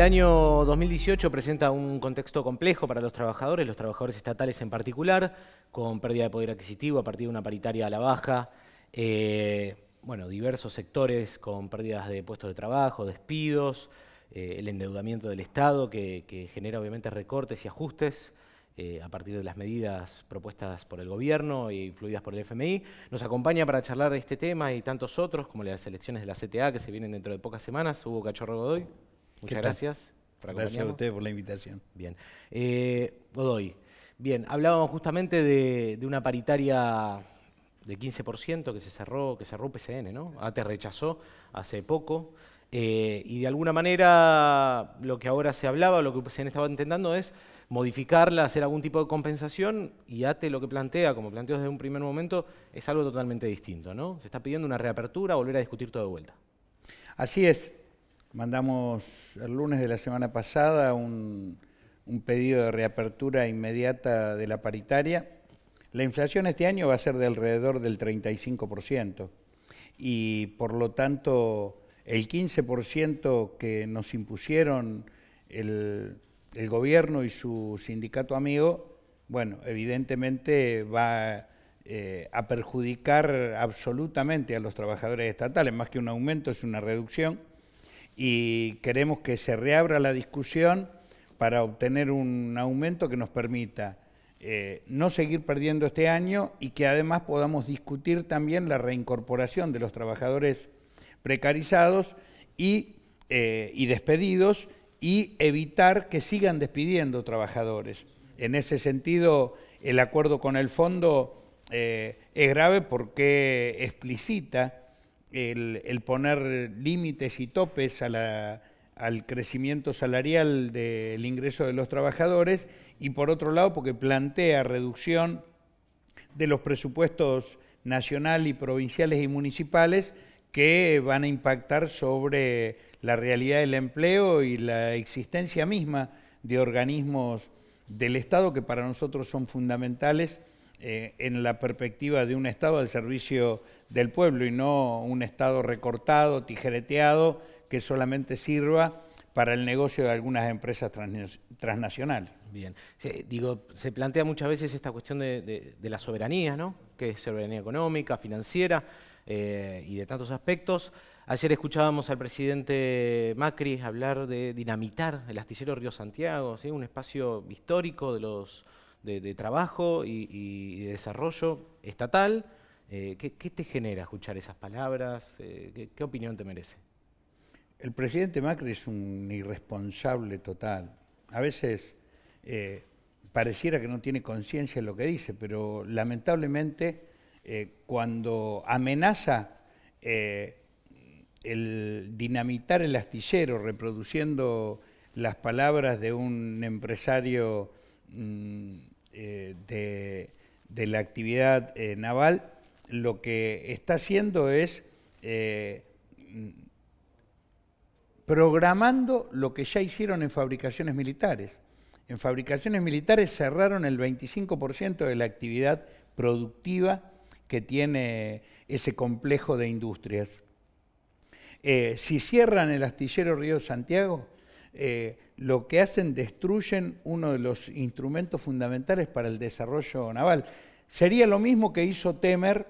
El año 2018 presenta un contexto complejo para los trabajadores, los trabajadores estatales en particular, con pérdida de poder adquisitivo a partir de una paritaria a la baja, eh, bueno, diversos sectores con pérdidas de puestos de trabajo, despidos, eh, el endeudamiento del Estado que, genera obviamente recortes y ajustes eh, a partir de las medidas propuestas por el gobierno y influidas por el FMI. Nos acompaña para charlar de este tema y tantos otros, como las elecciones de la CTA que se vienen dentro de pocas semanas. Hugo Cachorro Godoy. Muchas gracias. gracias a ustedes por la invitación. Bien. Eh, Godoy, bien, hablábamos justamente de, una paritaria de 15% que se cerró, que cerró PCN, ¿no? ATE ah, rechazó hace poco. Eh, y de alguna manera lo que ahora se hablaba, lo que PCN estaba intentando es modificarla, hacer algún tipo de compensación y ATE lo que plantea, como planteó desde un primer momento, es algo totalmente distinto, ¿no? Se está pidiendo una reapertura, volver a discutir todo de vuelta. Así es. Mandamos el lunes de la semana pasada un, pedido de reapertura inmediata de la paritaria. La inflación este año va a ser de alrededor del 35% y por lo tanto el 15% que nos impusieron el, gobierno y su sindicato amigo, bueno, evidentemente va eh, a perjudicar absolutamente a los trabajadores estatales, más que un aumento es una reducción y queremos que se reabra la discusión para obtener un aumento que nos permita eh, no seguir perdiendo este año y que además podamos discutir también la reincorporación de los trabajadores precarizados y, eh, despedidos y evitar que sigan despidiendo trabajadores. En ese sentido, el acuerdo con el fondo eh, es grave porque explicita el, poner límites y topes al crecimiento salarial del ingreso de los trabajadores y por otro lado porque plantea reducción de los presupuestos nacional y provinciales y municipales que van a impactar sobre la realidad del empleo y la existencia misma de organismos del Estado que para nosotros son fundamentales eh, en la perspectiva de un Estado al servicio del pueblo y no un Estado recortado, tijereteado, que solamente sirva para el negocio de algunas empresas transnacionales. Bien, digo, se plantea muchas veces esta cuestión de, la soberanía, ¿no? Que es soberanía económica, financiera eh, y de tantos aspectos. Ayer escuchábamos al presidente Macri hablar de dinamitar el astillero Río Santiago, ¿sí? un espacio histórico de los de, trabajo y, y, desarrollo estatal. Eh, ¿qué, te genera escuchar esas palabras? Eh, ¿qué, opinión te merece? El presidente Macri es un irresponsable total. A veces eh, pareciera que no tiene conciencia de lo que dice, pero lamentablemente cuando amenaza el dinamitar el astillero reproduciendo las palabras de un empresario mm, eh, de, la actividad eh, naval, lo que está haciendo es eh, mm, programando lo que ya hicieron en fabricaciones militares. En fabricaciones militares cerraron el 25% de la actividad productiva que tiene ese complejo de industrias. si cierran el astillero Río Santiago, eh, lo que hacen destruyen uno de los instrumentos fundamentales para el desarrollo naval. Sería lo mismo que hizo Temer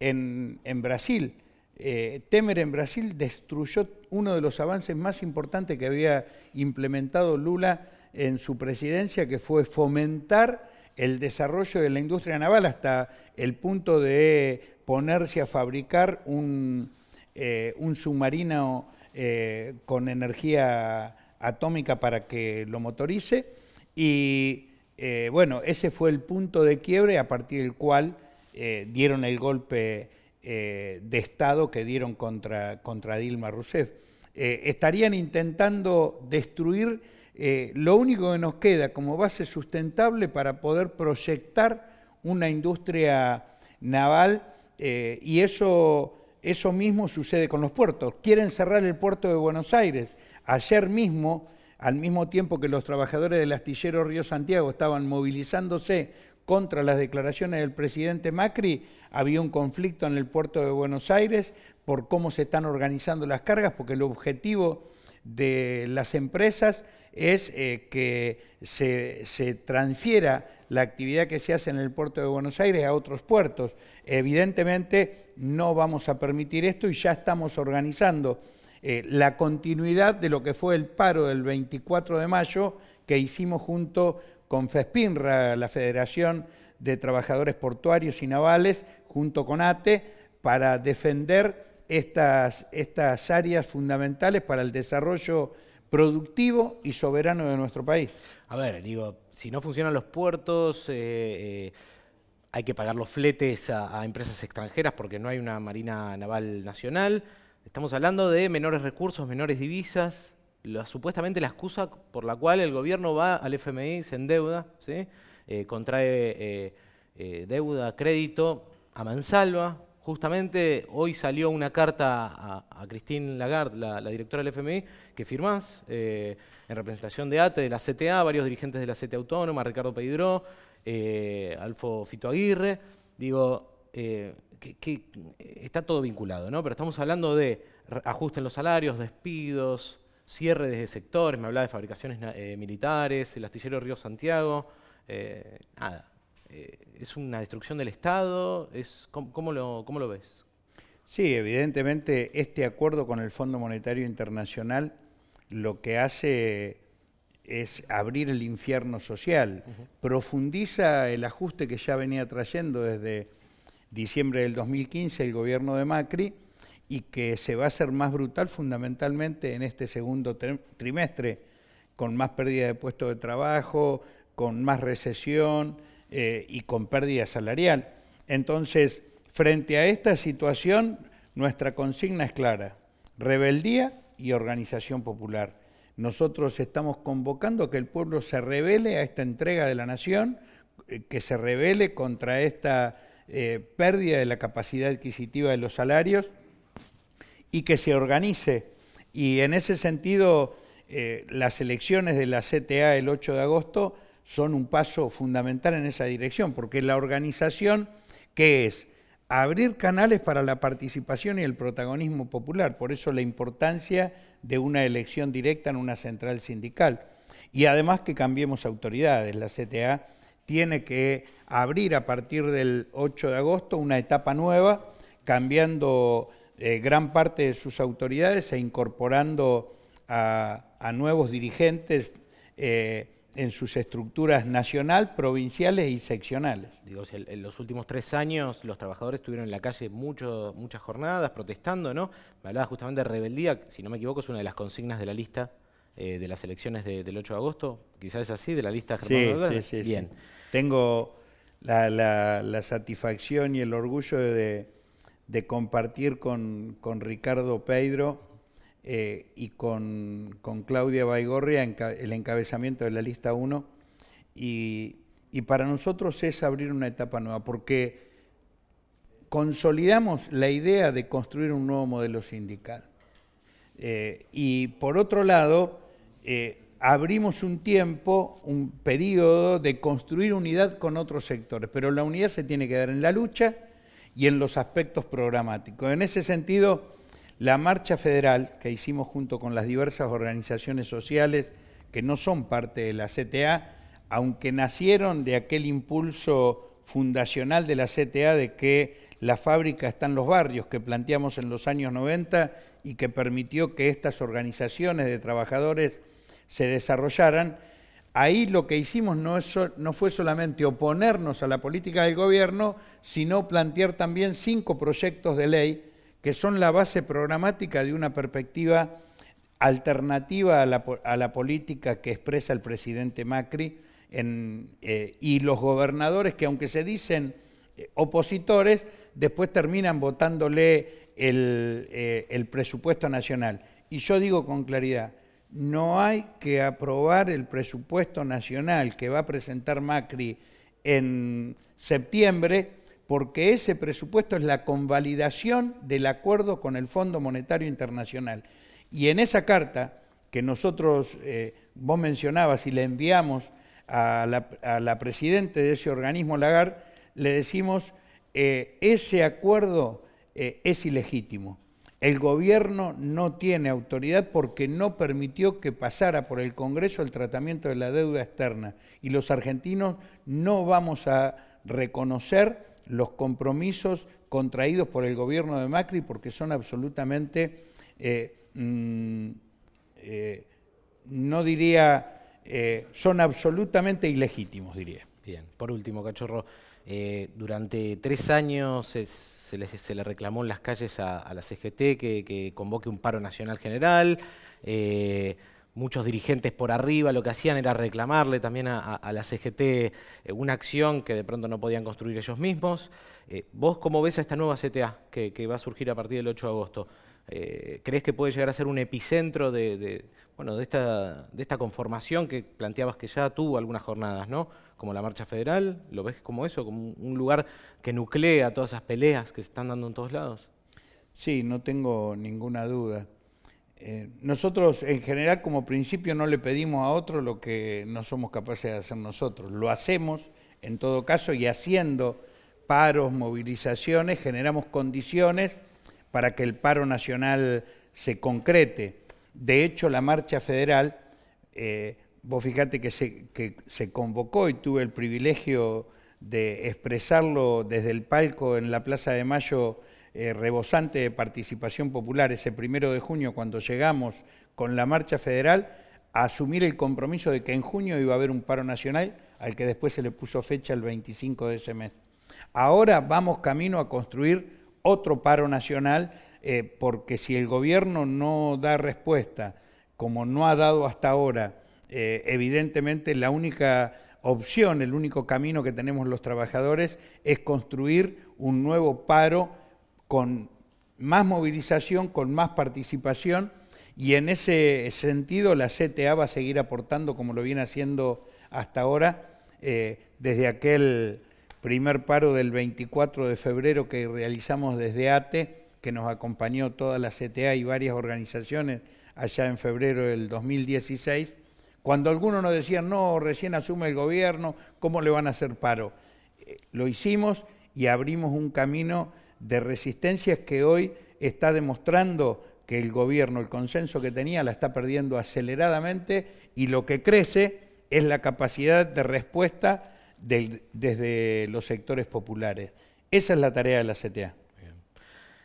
en, Brasil. Eh, Temer en Brasil destruyó uno de los avances más importantes que había implementado Lula en su presidencia, que fue fomentar el desarrollo de la industria naval hasta el punto de ponerse a fabricar un, eh, submarino con energía atómica para que lo motorice y eh, bueno, ese fue el punto de quiebre a partir del cual eh, dieron el golpe eh, de Estado que dieron contra, contra Dilma Rousseff. estarían intentando destruir lo único que nos queda como base sustentable para poder proyectar una industria naval y eso, eso mismo sucede con los puertos. Quieren cerrar el puerto de Buenos Aires Ayer mismo, al mismo tiempo que los trabajadores del astillero Río Santiago estaban movilizándose contra las declaraciones del presidente Macri, había un conflicto en el puerto de Buenos Aires por cómo se están organizando las cargas, porque el objetivo de las empresas es eh, que se, transfiera la actividad que se hace en el puerto de Buenos Aires a otros puertos. Evidentemente no vamos a permitir esto y ya estamos organizando eh, la continuidad de lo que fue el paro del 24 de mayo que hicimos junto con FESPINRA, la Federación de Trabajadores Portuarios y Navales, junto con ATE, para defender estas, áreas fundamentales para el desarrollo productivo y soberano de nuestro país. A ver, digo, si no funcionan los puertos, eh, eh, hay que pagar los fletes a empresas extranjeras porque no hay una marina naval nacional. Estamos hablando de menores recursos, menores divisas, supuestamente la excusa por la cual el gobierno va al FMI, se endeuda, ¿sí? Eh, contrae eh, eh, deuda, crédito a mansalva. Justamente hoy salió una carta a, Cristín Christine Lagarde, la, directora del FMI, que firmás en representación de ATE, de la CTA, varios dirigentes de la CTA Autónoma, Ricardo Pedro, Alfo Fito Aguirre. Digo, que, eh, está todo vinculado, ¿no? Pero estamos hablando de ajuste en los salarios, despidos, cierre de sectores, me hablaba de fabricaciones eh, militares, el astillero Río Santiago, eh, nada. ¿Es una destrucción del Estado? Es, ¿cómo, lo, ves? Sí, evidentemente este acuerdo con el Fondo Monetario Internacional lo que hace es abrir el infierno social, profundiza el ajuste que ya venía trayendo desde diciembre del 2015 el gobierno de Macri y que se va a hacer más brutal fundamentalmente en este segundo trimestre, con más pérdida de puestos de trabajo, con más recesión eh, y con pérdida salarial. Entonces, frente a esta situación, nuestra consigna es clara, rebeldía y organización popular. Nosotros estamos convocando a que el pueblo se revele a esta entrega de la nación, eh, que se revele contra esta eh, pérdida de la capacidad adquisitiva de los salarios y que se organice. Y en ese sentido, eh, las elecciones de la CTA el 8 de agosto son un paso fundamental en esa dirección, porque la organización, que es? Abrir canales para la participación y el protagonismo popular, por eso la importancia de una elección directa en una central sindical. Y además que cambiemos autoridades, la CTA tiene que abrir a partir del 8 de agosto una etapa nueva, cambiando eh, gran parte de sus autoridades e incorporando a, nuevos dirigentes eh, en sus estructuras nacional, provinciales y seccionales. Digo, en los últimos tres años los trabajadores estuvieron en la calle muchas jornadas protestando, ¿no? Me hablaba justamente de rebeldía, si no me equivoco es una de las consignas de la lista eh, de las elecciones del 8 de agosto, quizás es así, de la lista Germán sí, sí, sí, Bien. Sí. Tengo la, satisfacción y el orgullo de, compartir con, Ricardo Pedro eh, y con, Claudia Baigorria el encabezamiento de la lista 1. Y, para nosotros es abrir una etapa nueva, porque consolidamos la idea de construir un nuevo modelo sindical. Eh, y por otro lado, eh, abrimos un tiempo, un periodo de construir unidad con otros sectores, pero la unidad se tiene que dar en la lucha y en los aspectos programáticos. En ese sentido, la marcha federal que hicimos junto con las diversas organizaciones sociales que no son parte de la CTA, aunque nacieron de aquel impulso fundacional de la CTA de que la fábrica está en los barrios que planteamos en los años 90 y que permitió que estas organizaciones de trabajadores se desarrollaran, ahí lo que hicimos no, no fue solamente oponernos a la política del gobierno, sino plantear también cinco proyectos de ley que son la base programática de una perspectiva alternativa a la, política que expresa el presidente Macri eh, y los gobernadores que aunque se dicen eh, opositores, después terminan votándole el, eh, el presupuesto nacional. Y yo digo con claridad, no hay que aprobar el presupuesto nacional que va a presentar Macri en septiembre, porque ese presupuesto es la convalidación del acuerdo con el Fondo Monetario Internacional. Y en esa carta que nosotros, eh, vos mencionabas y le enviamos a la, presidenta de ese organismo, Lagar, le decimos, eh, ese acuerdo eh, es ilegítimo el gobierno no tiene autoridad porque no permitió que pasara por el Congreso el tratamiento de la deuda externa y los argentinos no vamos a reconocer los compromisos contraídos por el gobierno de Macri porque son absolutamente, eh, mm, eh, no diría, eh, son absolutamente ilegítimos, diría. Bien, por último, Cachorro, durante tres años es se, le reclamó en las calles a, la CGT que, convoque un paro nacional general. Eh, muchos dirigentes por arriba lo que hacían era reclamarle también a, la CGT eh, una acción que de pronto no podían construir ellos mismos. Eh, ¿Vos cómo ves a esta nueva CTA que va a surgir a partir del 8 de agosto? Eh, ¿Crees que puede llegar a ser un epicentro de, bueno, de, esta, conformación que planteabas que ya tuvo algunas jornadas, ¿no? como la Marcha Federal? ¿Lo ves como eso, como un lugar que nuclea todas esas peleas que se están dando en todos lados? Sí, no tengo ninguna duda. Eh, nosotros en general como principio no le pedimos a otro lo que no somos capaces de hacer nosotros. Lo hacemos en todo caso y haciendo paros, movilizaciones, generamos condiciones para que el paro nacional se concrete. De hecho, la marcha federal, eh, vos fijate que se, convocó y tuve el privilegio de expresarlo desde el palco en la Plaza de Mayo eh, rebosante de participación popular ese primero de junio cuando llegamos con la marcha federal a asumir el compromiso de que en junio iba a haber un paro nacional al que después se le puso fecha el 25 de ese mes. Ahora vamos camino a construir otro paro nacional, eh, porque si el gobierno no da respuesta, como no ha dado hasta ahora, eh, evidentemente la única opción, el único camino que tenemos los trabajadores es construir un nuevo paro con más movilización, con más participación y en ese sentido la CTA va a seguir aportando como lo viene haciendo hasta ahora eh, desde aquel primer paro del 24 de febrero que realizamos desde ATE, que nos acompañó toda la CTA y varias organizaciones allá en febrero del 2016, cuando algunos nos decían, no, recién asume el gobierno, ¿cómo le van a hacer paro? Eh, lo hicimos y abrimos un camino de resistencias que hoy está demostrando que el gobierno, el consenso que tenía, la está perdiendo aceleradamente y lo que crece es la capacidad de respuesta desde los sectores populares. Esa es la tarea de la CTA.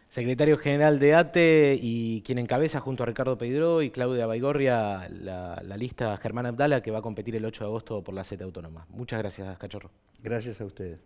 Secretario General de ATE y quien encabeza junto a Ricardo Pedro y Claudia Baigorria la, la lista Germán Abdala que va a competir el 8 de agosto por la CTA Autónoma. Muchas gracias, Cachorro. Gracias a ustedes.